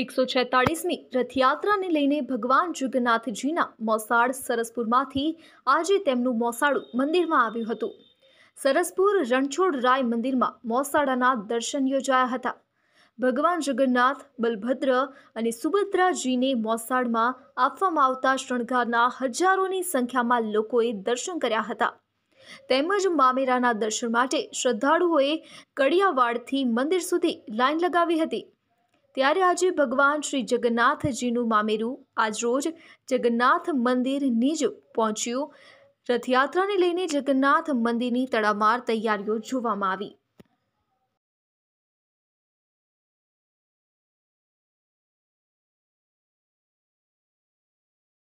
એકસો છેતાળીસમી રથયાત્રાને લઈને ભગવાન જગન્નાથજીના મોસાળ સરસપુરમાંથી આજે તેમનું મોસાળું મંદિરમાં આવ્યું હતું સરસપુર રણછોડ રાય મંદિરમાં મોસાળાના દર્શન યોજાયા હતા ભગવાન જગન્નાથ બલભદ્ર અને સુભદ્રાજીને મોસાળમાં આપવામાં આવતા શણગારના હજારોની સંખ્યામાં લોકોએ દર્શન કર્યા હતા તેમજ મામેરાના દર્શન માટે શ્રદ્ધાળુઓએ કડિયાવાડથી મંદિર સુધી લાઈન લગાવી હતી ત્યારે આજે ભગવાન શ્રી જગન્નાથજીનું મામેરું આજરોજ જગન્નાથ મંદિરની જ પહોંચ્યું રથયાત્રાને લઈને જગન્નાથ મંદિરની તડામાર તૈયારીઓ જોવામાં આવી